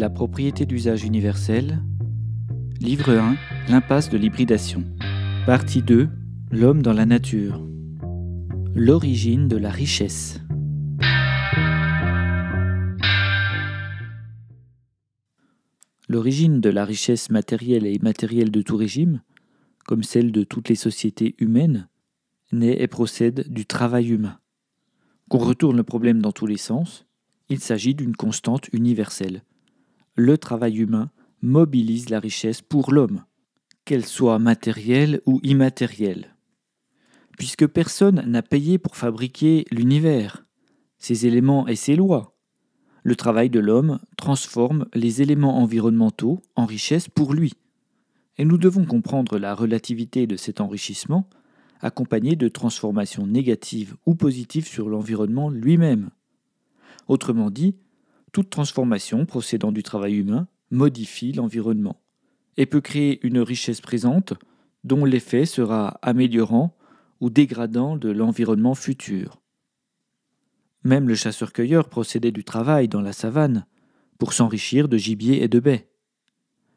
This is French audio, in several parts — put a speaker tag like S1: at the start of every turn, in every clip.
S1: La propriété d'usage universel. Livre 1. L'impasse de l'hybridation. Partie 2. L'homme dans la nature. L'origine de la richesse. L'origine de la richesse matérielle et immatérielle de tout régime, comme celle de toutes les sociétés humaines, naît et procède du travail humain. Qu'on retourne le problème dans tous les sens, il s'agit d'une constante universelle le travail humain mobilise la richesse pour l'homme, qu'elle soit matérielle ou immatérielle. Puisque personne n'a payé pour fabriquer l'univers, ses éléments et ses lois, le travail de l'homme transforme les éléments environnementaux en richesse pour lui. Et nous devons comprendre la relativité de cet enrichissement, accompagné de transformations négatives ou positives sur l'environnement lui-même. Autrement dit, toute transformation procédant du travail humain modifie l'environnement et peut créer une richesse présente dont l'effet sera améliorant ou dégradant de l'environnement futur. Même le chasseur-cueilleur procédait du travail dans la savane pour s'enrichir de gibier et de baies.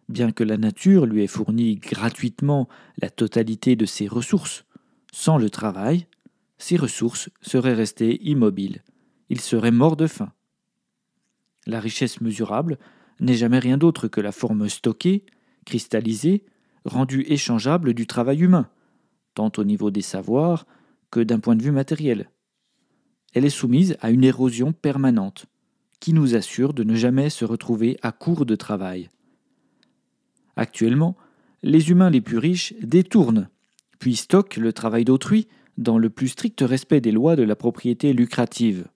S1: Bien que la nature lui ait fourni gratuitement la totalité de ses ressources, sans le travail, ses ressources seraient restées immobiles. Il serait mort de faim. La richesse mesurable n'est jamais rien d'autre que la forme stockée, cristallisée, rendue échangeable du travail humain, tant au niveau des savoirs que d'un point de vue matériel. Elle est soumise à une érosion permanente, qui nous assure de ne jamais se retrouver à court de travail. Actuellement, les humains les plus riches détournent, puis stockent le travail d'autrui dans le plus strict respect des lois de la propriété lucrative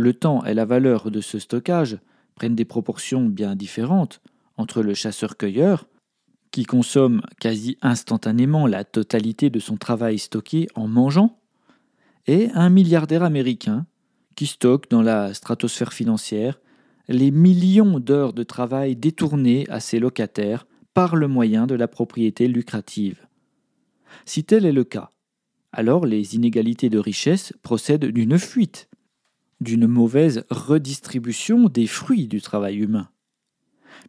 S1: le temps et la valeur de ce stockage prennent des proportions bien différentes entre le chasseur-cueilleur, qui consomme quasi instantanément la totalité de son travail stocké en mangeant, et un milliardaire américain, qui stocke dans la stratosphère financière les millions d'heures de travail détournées à ses locataires par le moyen de la propriété lucrative. Si tel est le cas, alors les inégalités de richesse procèdent d'une fuite d'une mauvaise redistribution des fruits du travail humain.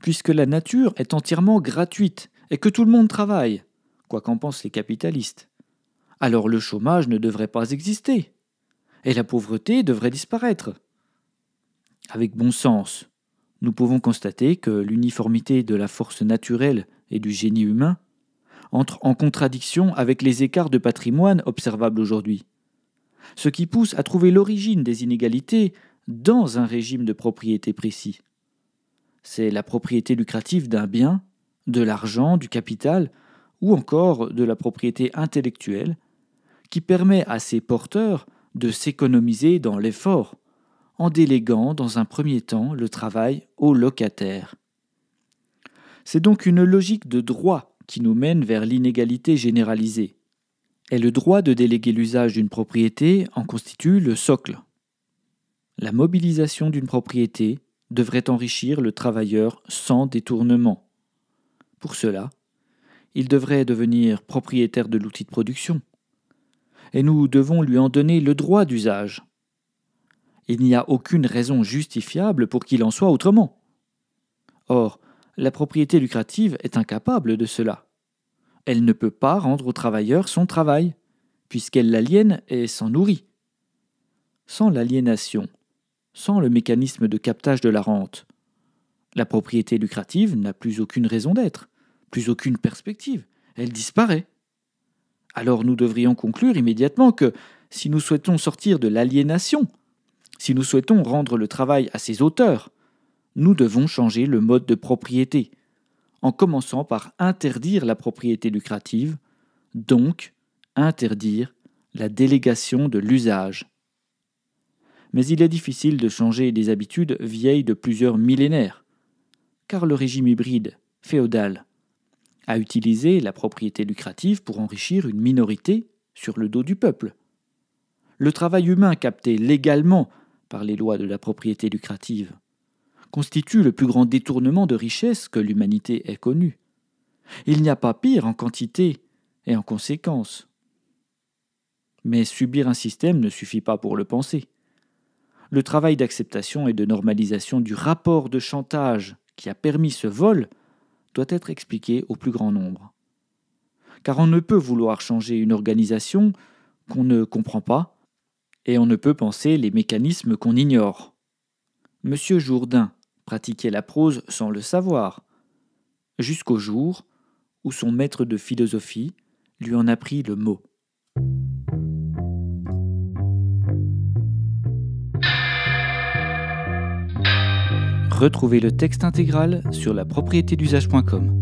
S1: Puisque la nature est entièrement gratuite et que tout le monde travaille, quoi qu'en pensent les capitalistes, alors le chômage ne devrait pas exister, et la pauvreté devrait disparaître. Avec bon sens, nous pouvons constater que l'uniformité de la force naturelle et du génie humain entre en contradiction avec les écarts de patrimoine observables aujourd'hui ce qui pousse à trouver l'origine des inégalités dans un régime de propriété précis. C'est la propriété lucrative d'un bien, de l'argent, du capital, ou encore de la propriété intellectuelle, qui permet à ses porteurs de s'économiser dans l'effort, en déléguant dans un premier temps le travail aux locataires. C'est donc une logique de droit qui nous mène vers l'inégalité généralisée, et le droit de déléguer l'usage d'une propriété en constitue le socle. La mobilisation d'une propriété devrait enrichir le travailleur sans détournement. Pour cela, il devrait devenir propriétaire de l'outil de production. Et nous devons lui en donner le droit d'usage. Il n'y a aucune raison justifiable pour qu'il en soit autrement. Or, la propriété lucrative est incapable de cela elle ne peut pas rendre au travailleur son travail, puisqu'elle l'aliène et s'en nourrit. Sans l'aliénation, sans le mécanisme de captage de la rente, la propriété lucrative n'a plus aucune raison d'être, plus aucune perspective, elle disparaît. Alors nous devrions conclure immédiatement que, si nous souhaitons sortir de l'aliénation, si nous souhaitons rendre le travail à ses auteurs, nous devons changer le mode de propriété, en commençant par interdire la propriété lucrative, donc interdire la délégation de l'usage. Mais il est difficile de changer des habitudes vieilles de plusieurs millénaires, car le régime hybride, féodal, a utilisé la propriété lucrative pour enrichir une minorité sur le dos du peuple. Le travail humain capté légalement par les lois de la propriété lucrative constitue le plus grand détournement de richesse que l'humanité ait connu. Il n'y a pas pire en quantité et en conséquence. Mais subir un système ne suffit pas pour le penser. Le travail d'acceptation et de normalisation du rapport de chantage qui a permis ce vol doit être expliqué au plus grand nombre. Car on ne peut vouloir changer une organisation qu'on ne comprend pas, et on ne peut penser les mécanismes qu'on ignore. Monsieur Jourdain, pratiquait la prose sans le savoir, jusqu'au jour où son maître de philosophie lui en a pris le mot. Retrouvez le texte intégral sur la propriété d'usage.com.